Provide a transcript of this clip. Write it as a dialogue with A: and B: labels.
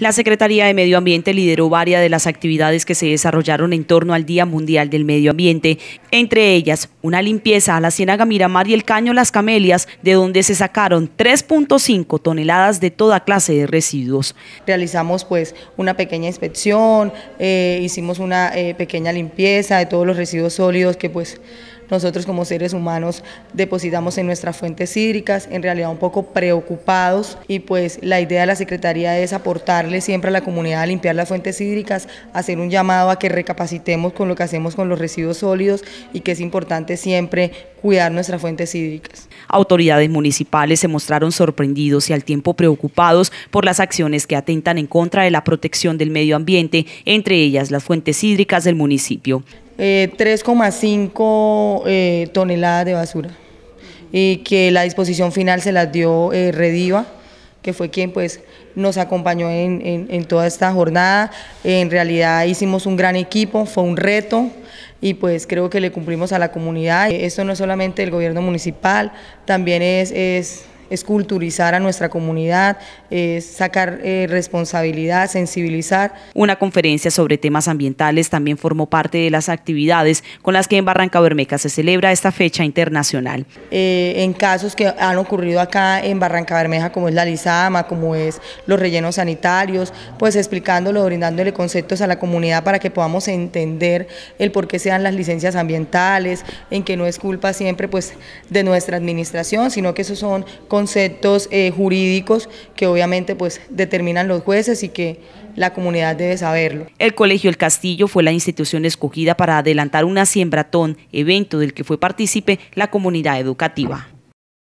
A: La Secretaría de Medio Ambiente lideró varias de las actividades que se desarrollaron en torno al Día Mundial del Medio Ambiente, entre ellas una limpieza a la Ciénaga Miramar y el Caño Las Camelias, de donde se sacaron 3.5 toneladas de toda clase de residuos.
B: Realizamos pues una pequeña inspección, eh, hicimos una eh, pequeña limpieza de todos los residuos sólidos que pues nosotros como seres humanos depositamos en nuestras fuentes hídricas, en realidad un poco preocupados y pues la idea de la Secretaría es aportarle siempre a la comunidad a limpiar las fuentes hídricas, hacer un llamado a que recapacitemos con lo que hacemos con los residuos sólidos y que es importante siempre cuidar nuestras fuentes hídricas.
A: Autoridades municipales se mostraron sorprendidos y al tiempo preocupados por las acciones que atentan en contra de la protección del medio ambiente, entre ellas las fuentes hídricas del municipio.
B: 3,5 eh, eh, toneladas de basura y que la disposición final se las dio eh, Rediva, que fue quien pues nos acompañó en, toda esta jornada. En realidad hicimos un gran equipo, fue un reto y pues creo que le cumplimos a la comunidad. Esto no es solamente el gobierno municipal, también es, es es culturizar a nuestra comunidad, es sacar eh, responsabilidad, sensibilizar.
A: Una conferencia sobre temas ambientales también formó parte de las actividades con las que en Barranca Bermeja se celebra esta fecha internacional.
B: Eh, en casos que han ocurrido acá en Barranca Bermeja, como es la Lizama, como es los rellenos sanitarios, pues explicándolo, brindándole conceptos a la comunidad para que podamos entender el por qué se dan las licencias ambientales, en que no es culpa siempre pues de nuestra administración, sino que esos son conceptos conceptos eh, jurídicos que obviamente pues determinan los jueces y que la comunidad debe saberlo.
A: El Colegio El Castillo fue la institución escogida para adelantar una siembratón, evento del que fue partícipe la comunidad educativa.